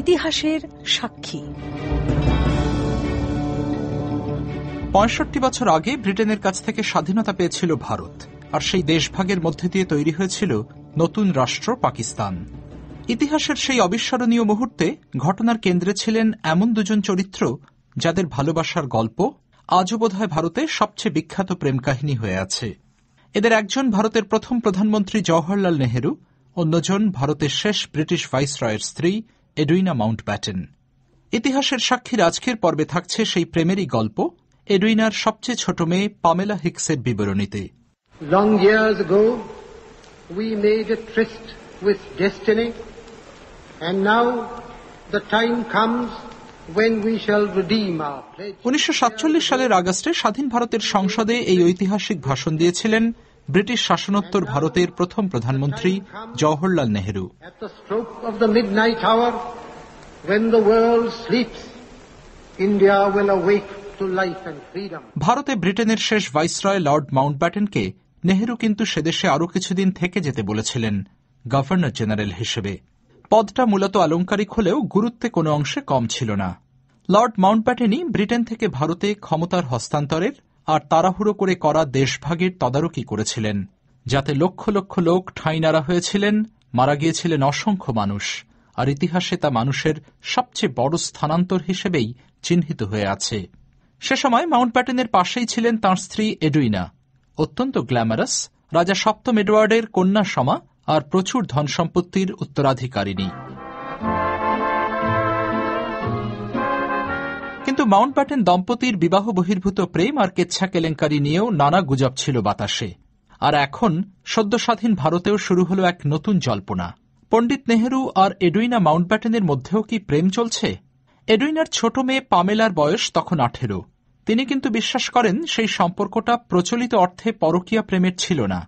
ইতিহাসের সাক্ষী পঁয়ষট্টি বছর আগে ব্রিটেনের কাছ থেকে স্বাধীনতা পেয়েছিল ভারত আর সেই দেশভাগের মধ্যে দিয়ে তৈরি হয়েছিল নতুন রাষ্ট্র পাকিস্তান ইতিহাসের সেই অবিস্মরণীয় মুহূর্তে ঘটনার কেন্দ্রে ছিলেন এমন দুজন চরিত্র যাদের ভালোবাসার গল্প আজও বোধহয় ভারতে সবচেয়ে বিখ্যাত প্রেম কাহিনী হয়ে আছে এদের একজন ভারতের প্রথম প্রধানমন্ত্রী জওহরলাল নেহরু অন্যজন ভারতের শেষ ব্রিটিশ ভাইসরয়ের স্ত্রী এডুইনা মাউন্ট ব্যাটেন ইতিহাসের সাক্ষীর আজকের পর্বে থাকছে সেই প্রেমেরই গল্প এডুইনার সবচেয়ে ছোট মেয়ে পামেলা হিক্সের বিবরণীতে উনিশশো সালের আগস্টে স্বাধীন ভারতের সংসদে এই ঐতিহাসিক ভাষণ দিয়েছিলেন ব্রিটিশ শাসনোত্তর ভারতের প্রথম প্রধানমন্ত্রী জওহরলাল নেহরু ভারতে ব্রিটেনের শেষ ভাইসরয় লর্ড মাউন্টব্যাটেনকে নেহরু কিন্তু সেদেশে আরও কিছুদিন থেকে যেতে বলেছিলেন গভর্নর জেনারেল হিসেবে পদটা মূলত আলংকারিক হলেও গুরুত্বে কোনো অংশে কম ছিল না লর্ড মাউন্টব্যাটেনই ব্রিটেন থেকে ভারতে ক্ষমতার হস্তান্তরের আর তাড়াহুড়ো করে করা দেশভাগের তদারকি করেছিলেন যাতে লক্ষ লক্ষ লোক ঠাঁইনারা হয়েছিলেন মারা গিয়েছিলেন অসংখ্য মানুষ আর ইতিহাসে তা মানুষের সবচেয়ে বড় স্থানান্তর হিসেবেই চিহ্নিত হয়ে আছে সে সময় মাউন্ট প্যাটেনের পাশেই ছিলেন তাঁর স্ত্রী এডুইনা অত্যন্ত গ্ল্যামারাস রাজা সপ্তম এডওয়ার্ডের কন্যা সমা আর প্রচুর ধন সম্পত্তির উত্তরাধিকারিণী কিন্তু মাউন্ট ব্যাটেন দম্পতির বিবাহ বহির্ভূত প্রেম আর কেচ্ছা কেলেঙ্কারি নিয়েও নানা গুজব ছিল বাতাসে আর এখন সদ্য স্বাধীন ভারতেও শুরু হলো এক নতুন জল্পনা পণ্ডিত নেহরু আর এডুইনা মাউন্ট মাউন্টব্যাটেনের মধ্যেও কি প্রেম চলছে এডুইনার ছোট মেয়ে পামেলার বয়স তখন আঠেরো তিনি কিন্তু বিশ্বাস করেন সেই সম্পর্কটা প্রচলিত অর্থে পরকীয়া প্রেমের ছিল না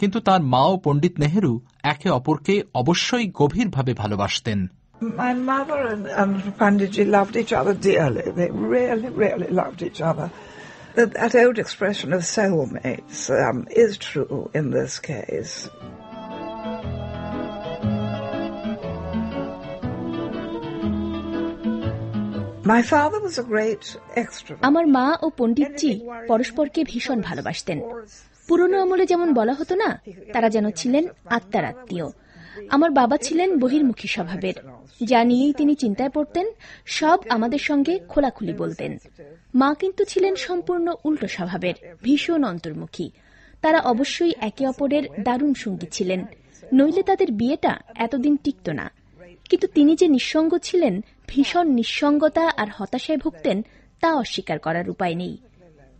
কিন্তু তার মা ও পণ্ডিত নেহরু একে অপরকে অবশ্যই গভীরভাবে ভালোবাসতেন My mother and, and Pandiji loved each other dearly. They really, really loved each other. That, that old expression of soulmates um, is true in this case. আমার মা ও পণ্ডিতজি পরস্পরকে ভীষণ ভালোবাসতেন পুরনো আমলে যেমন বলা হতো না তারা যেন ছিলেন আত্মার আত্মীয় আমার বাবা ছিলেন বহির্মুখী স্বভাবের যা নিয়েই তিনি চিন্তায় পড়তেন সব আমাদের সঙ্গে খোলাখুলি বলতেন মা কিন্তু ছিলেন সম্পূর্ণ উল্টো স্বভাবের ভীষণ অন্তর্মুখী তারা অবশ্যই একে অপরের দারুণ সঙ্গী ছিলেন নইলে তাদের বিয়েটা এতদিন টিকত না কিন্তু তিনি যে নিঃসঙ্গ ছিলেন ভীষণ নিঃসঙ্গতা আর হতাশায় ভুগতেন তা অস্বীকার করার উপায় নেই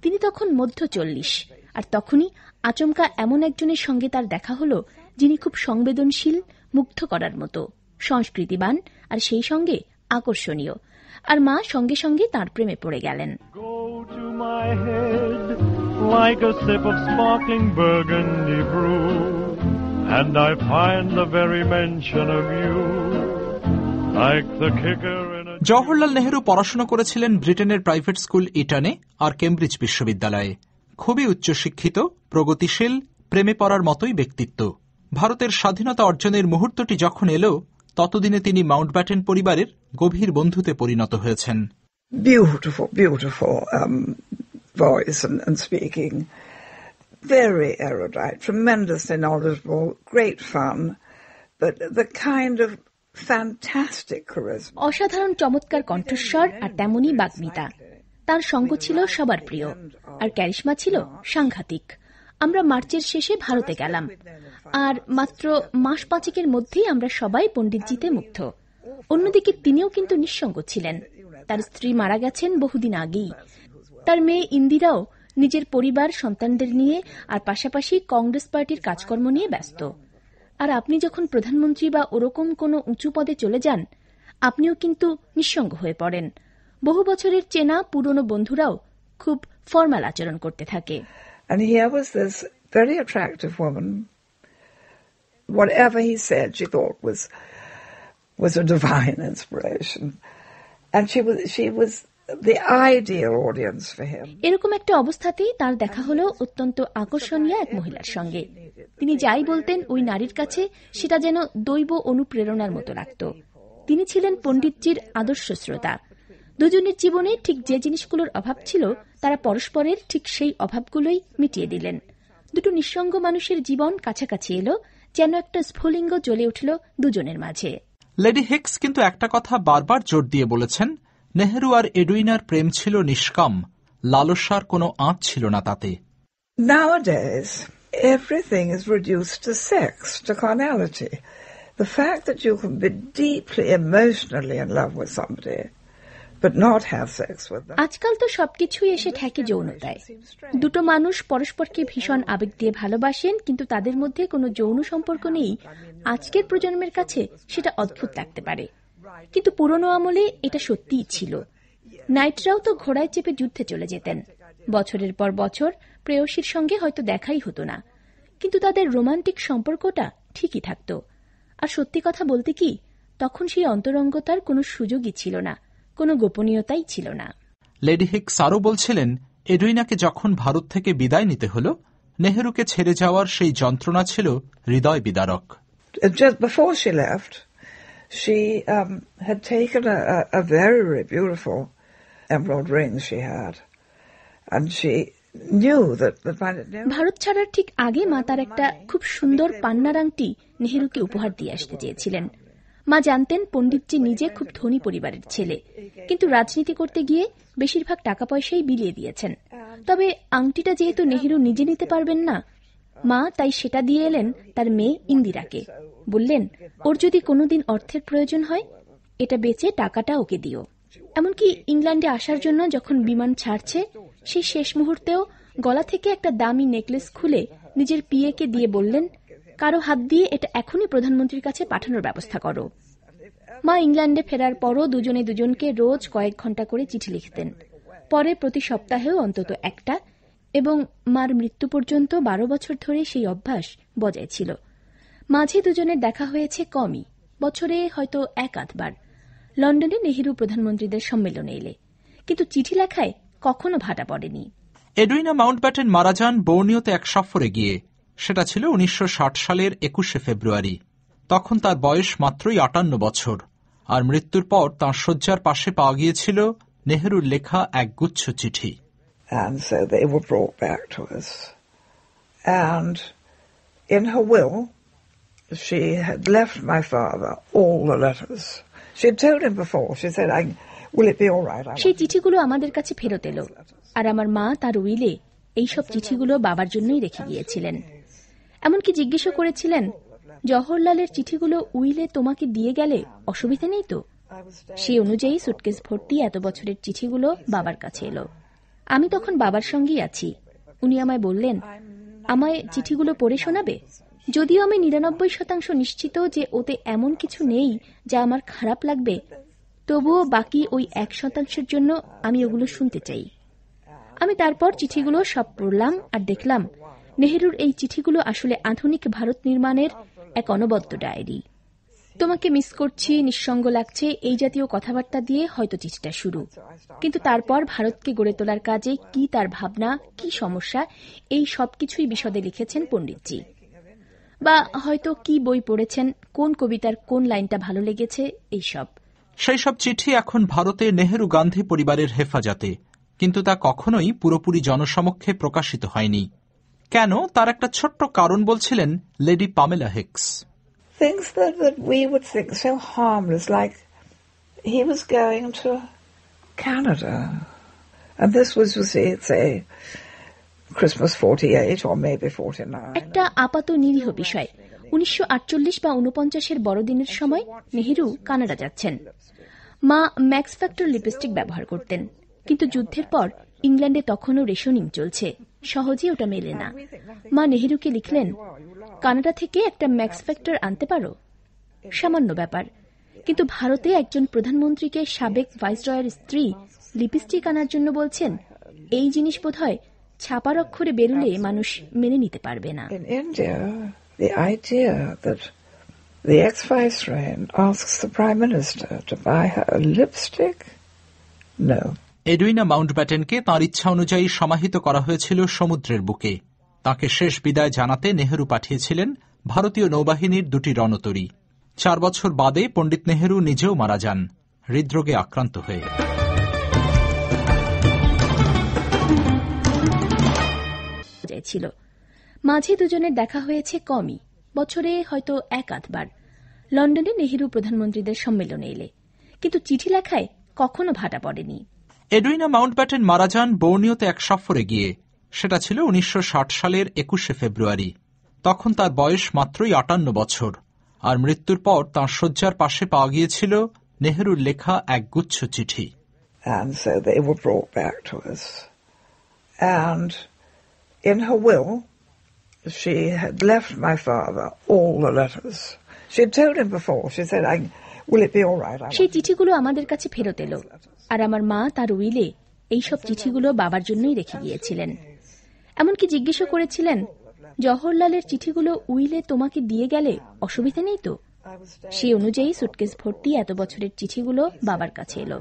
তিনি তখন মধ্য চল্লিশ আর তখনই আচমকা এমন একজনের সঙ্গে তার দেখা হলো যিনি খুব সংবেদনশীল মুগ্ধ করার মতো সংস্কৃতিবান আর সেই সঙ্গে আকর্ষণীয় আর মা সঙ্গে সঙ্গে তার প্রেমে পড়ে গেলেন জওহরলাল নেহরু পড়াশোনা করেছিলেন ব্রিটেনের প্রাইভেট স্কুল ইটানে আর কেমব্রিজ বিশ্ববিদ্যালয়ে খুবই উচ্চশিক্ষিত প্রগতিশীল প্রেমে পড়ার মতোই ব্যক্তিত্ব ভারতের স্বাধীনতা অর্জনের মুহূর্তটি যখন এলো ততদিনে তিনি মাউন্ট মাউন্টব্যাটেন পরিবারের গভীর বন্ধুতে পরিণত হয়েছেন um, Very erudite, tremendously অসাধারণ চমৎকার কণ্ঠস্বর আর তেমনই বাগ্মিতা তার সঙ্গ ছিল সবার প্রিয় আর ক্যারিশমা ছিল সাংঘাতিক আমরা মার্চের শেষে ভারতে গেলাম আর মাত্র মাস পাঁচেকের মধ্যেই আমরা সবাই পণ্ডিতজিতে মুগ্ধ অন্যদিকে তিনিও কিন্তু নিঃসঙ্গ ছিলেন তার স্ত্রী মারা গেছেন বহুদিন আগেই তার মেয়ে ইন্দিরাও নিজের পরিবার সন্তানদের নিয়ে আর পাশাপাশি কংগ্রেস পার্টির কাজকর্ম নিয়ে ব্যস্ত আর আপনি যখন প্রধানমন্ত্রী বা ওরকম কোনো উঁচু পদে চলে যান আপনিও কিন্তু নিঃসঙ্গ হয়ে পড়েন বহু বছরের চেনা পুরনো বন্ধুরাও খুব ফর্মাল আচরণ করতে থাকে And here was this very attractive woman. Whatever he said, she thought was was a divine inspiration, and she was she was the ideal audience for him. এরকম একটা অবস্থাতেই তার দেখা হলো অত্যন্ত আকর্ষণীয় এক মহিলার সঙ্গে তিনি যাই বলতেন ওই নারীর কাছে সেটা যেন দৈব অনুপ্রেরণার মতো লাগত তিনি ছিলেন পণ্ডিতজির আদর্শ শ্রোতা দুজনের জীবনে ঠিক যে জিনিসগুলোর অভাব ছিল তারা পরস্পরের ঠিক সেই অভাবগুলোই মিটিয়ে দিলেন দুটো নিঃসঙ্গ মানুষের জীবন কাছাকাছি এলো যেন একটা স্ফুলিঙ্গ জ্বলে উঠল দুজনের মাঝে লেডি হিক্স কিন্তু একটা কথা বারবার জোর দিয়ে বলেছেন নেহরু আর এডুইনার প্রেম ছিল নিষ্কাম লালসার কোনো আঁচ ছিল না তাতে everything is reduced to sex, to carnality. The fact that you can be deeply emotionally in love with somebody আজকাল তো সবকিছুই এসে ঠেকে যৌনতায় দুটো মানুষ পরস্পরকে ভীষণ আবেগ দিয়ে ভালোবাসেন কিন্তু তাদের মধ্যে কোনো যৌন সম্পর্ক নেই আজকের প্রজন্মের কাছে সেটা অদ্ভুত লাগতে পারে কিন্তু পুরনো আমলে এটা সত্যিই ছিল নাইটরাও তো ঘোড়ায় চেপে যুদ্ধে চলে যেতেন বছরের পর বছর প্রেয়সীর সঙ্গে হয়তো দেখাই হতো না কিন্তু তাদের রোমান্টিক সম্পর্কটা ঠিকই থাকত আর সত্যি কথা বলতে কি তখন সেই অন্তরঙ্গতার কোনো সুযোগই ছিল না কোনো গোপনীয়তাই ছিল না লেডি হিক্স আরও বলছিলেন এডুইনাকে যখন ভারত থেকে বিদায় নিতে হল নেহরুকে ছেড়ে যাওয়ার সেই যন্ত্রণা ছিল হৃদয় বিদারক she um, had taken a, a very, very beautiful emerald ring she had, and she Bharat ছাড়ার ঠিক আগে মা তার একটা খুব সুন্দর পান্নার আংটি নেহরুকে উপহার দিয়ে আসতে চেয়েছিলেন মা জানতেন পণ্ডিতজি নিজে খুব ধনী পরিবারের ছেলে কিন্তু রাজনীতি করতে গিয়ে বেশিরভাগ টাকা পয়সাই বিলিয়ে দিয়েছেন তবে আংটিটা যেহেতু নেহেরু নিজে নিতে পারবেন না মা তাই সেটা দিয়ে এলেন তার মেয়ে ইন্দিরাকে বললেন ওর যদি কোনোদিন অর্থের প্রয়োজন হয় এটা বেচে টাকাটা ওকে দিও এমনকি ইংল্যান্ডে আসার জন্য যখন বিমান ছাড়ছে সেই শেষ মুহূর্তেও গলা থেকে একটা দামি নেকলেস খুলে নিজের পিয়েকে দিয়ে বললেন কারো হাত দিয়ে এটা এখনই প্রধানমন্ত্রীর কাছে পাঠানোর ব্যবস্থা করো মা ইংল্যান্ডে ফেরার পরও দুজনে দুজনকে রোজ কয়েক ঘন্টা করে চিঠি লিখতেন পরে প্রতি সপ্তাহেও অন্তত একটা এবং মার মৃত্যু পর্যন্ত বারো বছর ধরে সেই অভ্যাস বজায় ছিল মাঝে দুজনের দেখা হয়েছে কমই বছরে হয়তো এক আধবার লন্ডনে নেহেরু প্রধানমন্ত্রীদের সম্মেলনে এলে কিন্তু চিঠি লেখায় কখনো ভাটা পড়েনি এডুইনা মাউন্টব্যাটেন মারা যান বর্ণীয়তে এক সফরে গিয়ে সেটা ছিল উনিশশো সালের একুশে ফেব্রুয়ারি তখন তার বয়স মাত্রই আটান্ন বছর আর মৃত্যুর পর তাঁর শয্যার পাশে পাওয়া গিয়েছিল নেহরুর লেখা এক গুচ্ছ চিঠি she had left my father all the letters. She had told him before, she said, I, will it be all right? সেই চিঠিগুলো আমাদের কাছে ফেরত এলো আর আমার মা তার উইলে এইসব চিঠিগুলো বাবার জন্যই রেখে গিয়েছিলেন এমনকি জিজ্ঞেসও করেছিলেন জওহরলালের চিঠিগুলো উইলে তোমাকে দিয়ে গেলে অসুবিধা নেই তো সে অনুযায়ী সুটকেস ভর্তি এত বছরের চিঠিগুলো বাবার কাছে এলো আমি তখন বাবার সঙ্গেই আছি উনি আমায় বললেন আমায় চিঠিগুলো পড়ে শোনাবে যদিও আমি নিরানব্বই শতাংশ নিশ্চিত যে ওতে এমন কিছু নেই যা আমার খারাপ লাগবে তবুও বাকি ওই এক শতাংশের জন্য আমি ওগুলো শুনতে চাই আমি তারপর চিঠিগুলো সব পড়লাম আর দেখলাম নেহরুর এই চিঠিগুলো আসলে আধুনিক ভারত নির্মাণের এক অনবদ্য ডায়েরি তোমাকে মিস করছি নিঃসঙ্গ লাগছে এই জাতীয় কথাবার্তা দিয়ে হয়তো চিঠিটা শুরু কিন্তু তারপর ভারতকে গড়ে তোলার কাজে কি তার ভাবনা কি সমস্যা এই সবকিছুই বিশদে লিখেছেন পণ্ডিতজি বা হয়তো কি বই পড়েছেন কোন কবিতার কোন লাইনটা ভালো লেগেছে এইসব সেই সব চিঠি এখন ভারতে নেহেরু গান্ধী পরিবারের হেফাজতে কিন্তু তা কখনোই পুরোপুরি জনসমক্ষে প্রকাশিত হয়নি কেন তার একটা ছোট্ট কারণ বলছিলেন Lady Pamela Hicks things that, that we would think so harmless like he was going to Canada and this was you see it's a Christmas 48 or maybe 49 একটা আপাত নিরীহ বিষয় উনিশশো বা উনপঞ্চাশের বড়দিনের সময় নেহেরু কানাডা যাচ্ছেন মা ম্যাক্স ফ্যাক্টর লিপস্টিক ব্যবহার করতেন কিন্তু যুদ্ধের পর ইংল্যান্ডে তখনও রেশনিং চলছে সহজেই ওটা মেলে না মা নেহেরুকে লিখলেন কানাডা থেকে একটা ম্যাক্স ফ্যাক্টর আনতে পারো সামান্য ব্যাপার কিন্তু ভারতে একজন প্রধানমন্ত্রীকে সাবেক ভাইসরয়ের স্ত্রী লিপস্টিক আনার জন্য বলছেন এই জিনিস বোধ হয় ছাপার অক্ষরে বেরুলে মানুষ মেনে নিতে পারবে না the ex-viceroy asks the prime minister to buy her a lipstick? No. এডুইনা মাউন্টব্যাটেনকে তাঁর ইচ্ছা অনুযায়ী সমাহিত করা হয়েছিল সমুদ্রের বুকে তাকে শেষ বিদায় জানাতে নেহরু পাঠিয়েছিলেন ভারতীয় নৌবাহিনীর দুটি রণতরী চার বছর বাদে পণ্ডিত নেহরু নিজেও মারা যান হৃদরোগে আক্রান্ত হয়ে ছিল মাঝে দুজনের দেখা হয়েছে কমই বছরে হয়তো এক আধবার লন্ডনে নেহরু প্রধানমন্ত্রীদের সম্মেলনে এলে কিন্তু চিঠি লেখায় কখনো ভাটা পড়েনি এডুইনা মাউন্টব্যাটেন মারা যান বর্নিওতে এক সফরে গিয়ে সেটা ছিল উনিশশো সালের একুশে ফেব্রুয়ারি তখন তার বয়স মাত্রই আটান্ন বছর আর মৃত্যুর পর তাঁর শয্যার পাশে পাওয়া গিয়েছিল নেহরুর লেখা এক গুচ্ছ চিঠি And so they were brought back to us. And in her will, she had left my father all the letters. She had told him before, she said, Will it be all right? সেই চিঠিগুলো আমাদের কাছে ফেরত এলো আর আমার মা তার Willey এইসব চিঠিগুলো বাবার জন্যই রেখে গিয়েছিলেন এমনকি জিজ্ঞেস করেছিলেন জওহরলালের চিঠিগুলো উইলে তোমাকে দিয়ে গেলে অসুবিধা নেই তো সে অনুযায়ী সুটকেস ভর্তি এত বছরের চিঠিগুলো বাবার কাছে এলো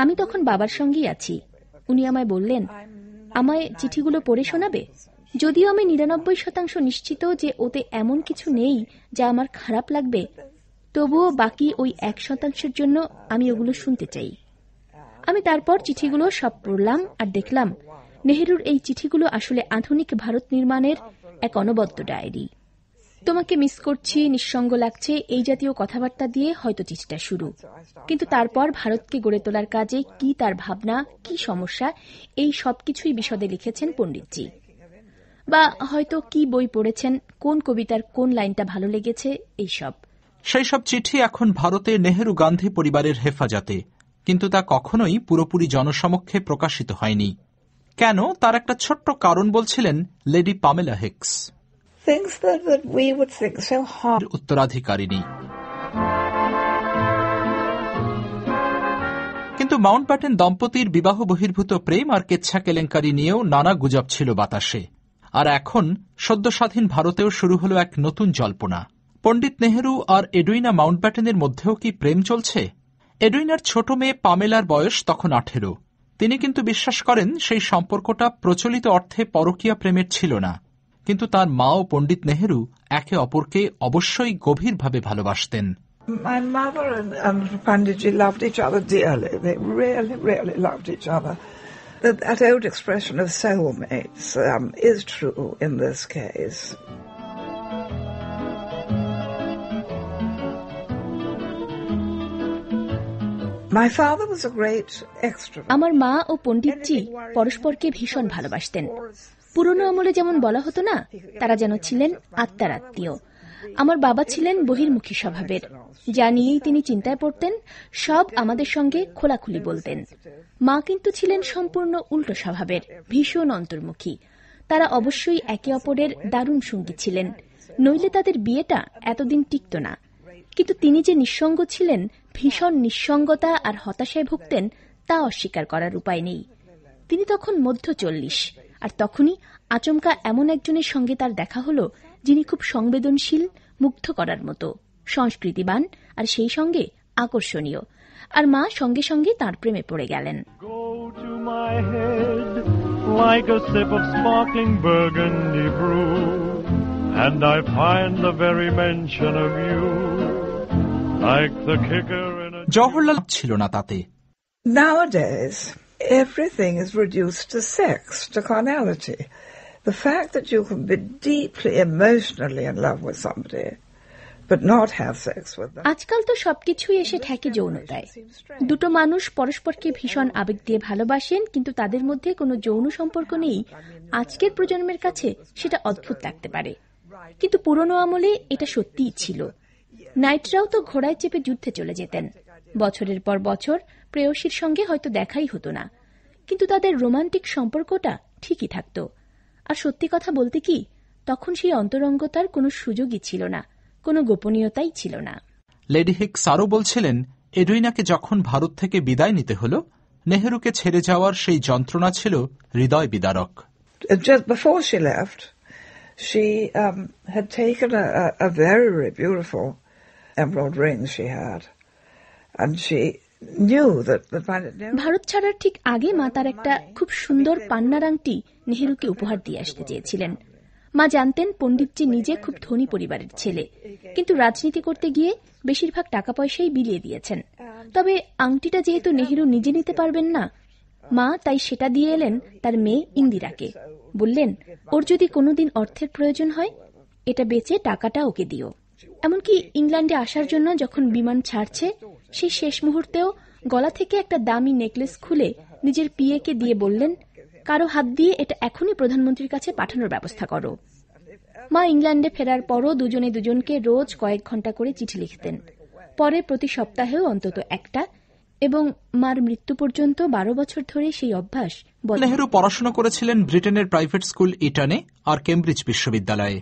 আমি তখন বাবার সঙ্গেই আছি উনি আমায় বললেন আমায় চিঠিগুলো পড়ে শোনাবে যদিও আমি নিরানব্বই শতাংশ নিশ্চিত যে ওতে এমন কিছু নেই যা আমার খারাপ লাগবে তবুও বাকি ওই এক শতাংশের জন্য আমি ওগুলো শুনতে চাই আমি তারপর চিঠিগুলো সব পড়লাম আর দেখলাম নেহেরুর এই চিঠিগুলো আসলে আধুনিক ভারত নির্মাণের এক অনবদ্য ডায়েরি তোমাকে মিস করছি নিঃসঙ্গ লাগছে এই জাতীয় কথাবার্তা দিয়ে হয়তো চিঠিটা শুরু কিন্তু তারপর ভারতকে গড়ে তোলার কাজে কি তার ভাবনা কি সমস্যা এই সবকিছুই বিশদে লিখেছেন পণ্ডিতজি বা হয়তো কি বই পড়েছেন কোন কবিতার কোন লাইনটা ভালো লেগেছে এইসব সেই সব চিঠি এখন ভারতে নেহেরু গান্ধী পরিবারের হেফাজতে কিন্তু তা কখনোই পুরোপুরি জনসমক্ষে প্রকাশিত হয়নি কেন তার একটা ছোট্ট কারণ বলছিলেন লেডি পামেলা হেক্স উত্তরাধিকারিনী কিন্তু মাউন্ট দম্পতির বিবাহ বহির্ভূত প্রেম আর কেচ্ছা কেলেঙ্কারি নিয়েও নানা গুজব ছিল বাতাসে আর এখন সদ্য স্বাধীন ভারতেও শুরু হলো এক নতুন জল্পনা পণ্ডিত নেহরু আর এডুইনা মাউন্টব্যাটেনের মধ্যেও কি প্রেম চলছে এডুইনার ছোট মেয়ে পামেলার বয়স তখন আঠেরো তিনি কিন্তু বিশ্বাস করেন সেই সম্পর্কটা প্রচলিত অর্থে পরকীয়া প্রেমের ছিল না কিন্তু তার মা ও পণ্ডিত নেহেরু একে অপরকে অবশ্যই গভীরভাবে ভালোবাসতেন My mother and, and Panditji loved each other dearly. They really, really loved each other. That, that old expression of soulmates um, is true in this case. আমার মা ও পণ্ডিতজি পরস্পরকে ভীষণ ভালোবাসতেন পুরনো আমলে যেমন বলা হতো না তারা যেন ছিলেন আত্মার আত্মীয় আমার বাবা ছিলেন বহির্মুখী স্বভাবের যা নিয়েই তিনি চিন্তায় পড়তেন সব আমাদের সঙ্গে খোলাখুলি বলতেন মা কিন্তু ছিলেন সম্পূর্ণ উল্টো স্বভাবের ভীষণ অন্তর্মুখী তারা অবশ্যই একে অপরের দারুণ সঙ্গী ছিলেন নইলে তাদের বিয়েটা এতদিন টিকত না কিন্তু তিনি যে নিঃসঙ্গ ছিলেন ভীষণ নিঃসঙ্গতা আর হতাশায় ভুগতেন তা অস্বীকার করার উপায় নেই তিনি তখন মধ্য চল্লিশ আর তখনই আচমকা এমন একজনের সঙ্গে তার দেখা হল যিনি খুব সংবেদনশীল মুগ্ধ করার মতো সংস্কৃতিবান আর সেই সঙ্গে আকর্ষণীয় আর মা সঙ্গে সঙ্গে তার প্রেমে পড়ে গেলেন and I find the very mention of you Jawaharlal ছিল না তাতে Nowadays, everything is reduced to sex, to carnality. The fact that you can be deeply emotionally in love with somebody but not have sex with them. আজকাল তো সবকিছুই এসে ঠেকে যৌনতায় দুটো মানুষ পরস্পরকে ভীষণ আবেগ দিয়ে ভালোবাসেন কিন্তু তাদের মধ্যে কোনো যৌন সম্পর্ক নেই আজকের প্রজন্মের কাছে সেটা অদ্ভুত লাগতে পারে কিন্তু পুরনো আমলে এটা সত্যিই ছিল নাইটরাও তো ঘোড়ায় চেপে যুদ্ধে চলে যেতেন বছরের পর বছর প্রেয়সীর সঙ্গে হয়তো দেখাই হতো না কিন্তু তাদের রোমান্টিক সম্পর্কটা ঠিকই থাকত আর সত্যি কথা বলতে কি তখন সেই অন্তরঙ্গতার কোনো সুযোগই ছিল না কোনো গোপনীয়তাই ছিল না লেডি হিক্স আরও বলছিলেন এডুইনাকে যখন ভারত থেকে বিদায় নিতে হল নেহরুকে ছেড়ে যাওয়ার সেই যন্ত্রণা ছিল হৃদয় বিদারক she um, had taken a, a very beautiful emerald rings she had. And she Bharat ছাড়ার ঠিক আগে মা তার একটা খুব সুন্দর পান্নার আংটি নেহেরুকে উপহার দিয়ে আসতে চেয়েছিলেন মা জানতেন পণ্ডিতজি নিজে খুব ধনী পরিবারের ছেলে কিন্তু রাজনীতি করতে গিয়ে বেশিরভাগ টাকা পয়সাই বিলিয়ে দিয়েছেন তবে আংটিটা যেহেতু নেহেরু নিজে নিতে পারবেন না মা তাই সেটা দিয়ে এলেন তার মেয়ে ইন্দিরাকে বললেন ওর যদি কোনোদিন অর্থের প্রয়োজন হয় এটা বেচে টাকাটা ওকে দিও এমনকি ইংল্যান্ডে আসার জন্য যখন বিমান ছাড়ছে সেই শেষ মুহূর্তেও গলা থেকে একটা দামি নেকলেস খুলে নিজের পিএকে দিয়ে বললেন কারো হাত দিয়ে এটা এখনই প্রধানমন্ত্রীর কাছে পাঠানোর ব্যবস্থা করো মা ইংল্যান্ডে ফেরার পরও দুজনে দুজনকে রোজ কয়েক ঘন্টা করে চিঠি লিখতেন পরে প্রতি সপ্তাহেও অন্তত একটা এবং মার মৃত্যু পর্যন্ত বারো বছর ধরে সেই অভ্যাস নেহরু পড়াশোনা করেছিলেন ব্রিটেনের প্রাইভেট স্কুল ইটনে আর কেমব্রিজ বিশ্ববিদ্যালয়ে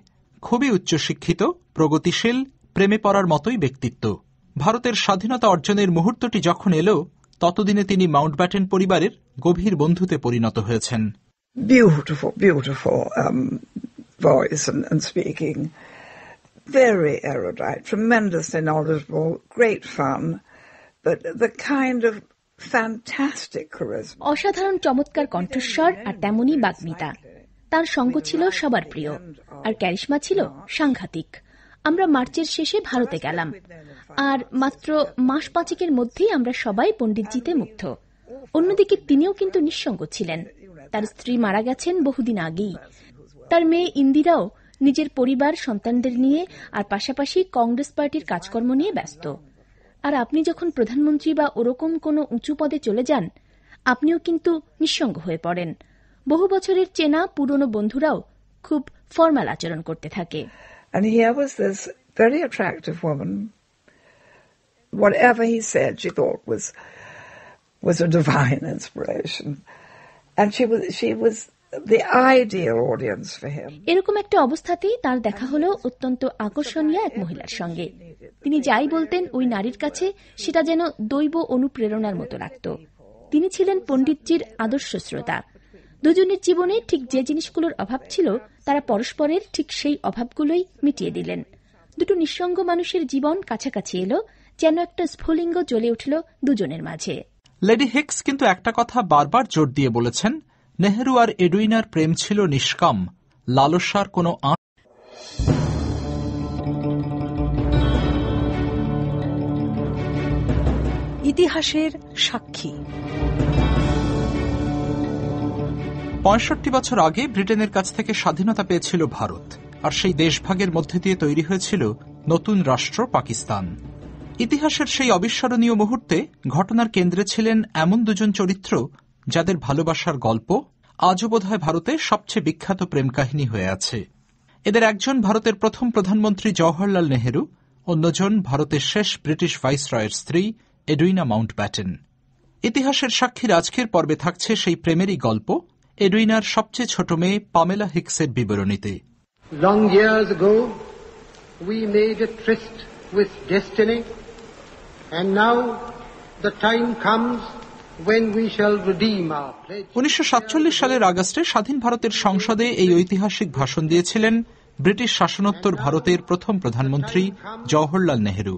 খুবই উচ্চশিক্ষিত প্রগতিশীল প্রেমে পড়ার মতোই ব্যক্তিত্ব ভারতের স্বাধীনতা অর্জনের মুহূর্তটি যখন এলো ততদিনে তিনি মাউন্ট ব্যাটেন পরিবারের গভীর বন্ধুতে পরিণত হয়েছেন Beautiful, beautiful um, voice and, and speaking. Very erudite, tremendously knowledgeable, great fun, but the kind of fantastic charisma. অসাধারণ চমৎকার কণ্ঠস্বর আর তেমনই বাগ্মিতা তার সঙ্গ ছিল সবার প্রিয় আর ক্যারিশমা ছিল সাংঘাতিক আমরা মার্চের শেষে ভারতে গেলাম আর মাত্র মাস পাঁচেকের মধ্যেই আমরা সবাই পণ্ডিতজিতে মুগ্ধ অন্যদিকে তিনিও কিন্তু নিঃসঙ্গ ছিলেন তার স্ত্রী মারা গেছেন বহুদিন আগেই তার মেয়ে ইন্দিরাও নিজের পরিবার সন্তানদের নিয়ে আর পাশাপাশি কংগ্রেস পার্টির কাজকর্ম নিয়ে ব্যস্ত আর আপনি যখন প্রধানমন্ত্রী বা ওরকম কোনো উঁচু পদে চলে যান আপনিও কিন্তু নিঃসঙ্গ হয়ে পড়েন বহু বছরের চেনা পুরনো বন্ধুরাও খুব ফর্মাল আচরণ করতে থাকে was a divine inspiration. And she was she was the ideal audience for him. এরকম একটা অবস্থাতেই তার দেখা হলো অত্যন্ত আকর্ষণীয় এক মহিলার সঙ্গে তিনি যাই বলতেন ওই নারীর কাছে সেটা যেন দৈব অনুপ্রেরণার মতো লাগত তিনি ছিলেন পণ্ডিতজির আদর্শ শ্রোতা দুজনের জীবনে ঠিক যে জিনিসগুলোর অভাব ছিল তারা পরস্পরের ঠিক সেই অভাবগুলোই মিটিয়ে দিলেন দুটো নিঃসঙ্গ মানুষের জীবন কাছাকাছি এলো যেন একটা স্ফুলিঙ্গ জ্বলে উঠল দুজনের মাঝে লেডি হেক্স কিন্তু একটা কথা বারবার জোর দিয়ে বলেছেন নেহরু আর এডুইনার প্রেম ছিল নিষ্কাম লালসার কোনো ইতিহাসের সাক্ষী পঁয়ষট্টি বছর আগে ব্রিটেনের কাছ থেকে স্বাধীনতা পেয়েছিল ভারত আর সেই দেশভাগের মধ্যে দিয়ে তৈরি হয়েছিল নতুন রাষ্ট্র পাকিস্তান ইতিহাসের সেই অবিস্মরণীয় মুহূর্তে ঘটনার কেন্দ্রে ছিলেন এমন দুজন চরিত্র যাদের ভালোবাসার গল্প আজও বোধহয় ভারতে সবচেয়ে বিখ্যাত প্রেম কাহিনী হয়ে আছে এদের একজন ভারতের প্রথম প্রধানমন্ত্রী জওহরলাল নেহেরু অন্যজন ভারতের শেষ ব্রিটিশ ভাইস রয়ের স্ত্রী এডুইনা মাউন্ট ব্যাটেন ইতিহাসের সাক্ষীর আজকের পর্বে থাকছে সেই প্রেমেরই গল্প এডুইনার সবচেয়ে ছোট মেয়ে পামেলা হিক্সের বিবরণীতে long years ago, we made a tryst with destiny, and now the time comes উনিশশো সালের আগস্টে স্বাধীন ভারতের সংসদে এই ঐতিহাসিক ভাষণ দিয়েছিলেন ব্রিটিশ শাসনোত্তর ভারতের প্রথম প্রধানমন্ত্রী জওহরলাল নেহরু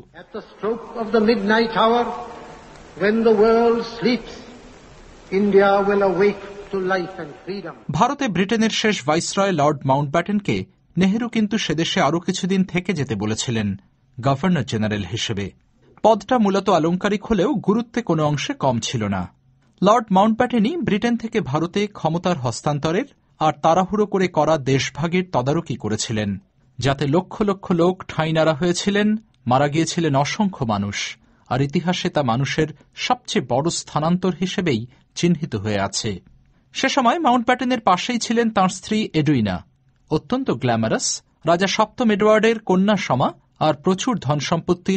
ইন্ডিয়া ভারতে ব্রিটেনের শেষ ভাইসরয় লর্ড মাউন্টব্যাটেনকে নেহরু কিন্তু সেদেশে আরও কিছুদিন থেকে যেতে বলেছিলেন গভর্নর জেনারেল হিসেবে পদটা মূলত আলংকারিক হলেও গুরুত্বে কোনো অংশে কম ছিল না লর্ড মাউন্টব্যাটেনই ব্রিটেন থেকে ভারতে ক্ষমতার হস্তান্তরের আর তাড়াহুড়ো করে করা দেশভাগের তদারকি করেছিলেন যাতে লক্ষ লক্ষ লোক ঠাঁইনারা হয়েছিলেন মারা গিয়েছিলেন অসংখ্য মানুষ আর ইতিহাসে তা মানুষের সবচেয়ে বড় স্থানান্তর হিসেবেই চিহ্নিত হয়ে আছে সে সময় মাউন্ট প্যাটেনের পাশেই ছিলেন তাঁর স্ত্রী এডুইনা অত্যন্ত গ্ল্যামারাস রাজা সপ্তম এডওয়ার্ডের কন্যা সমা আর প্রচুর ধন সম্পত্তির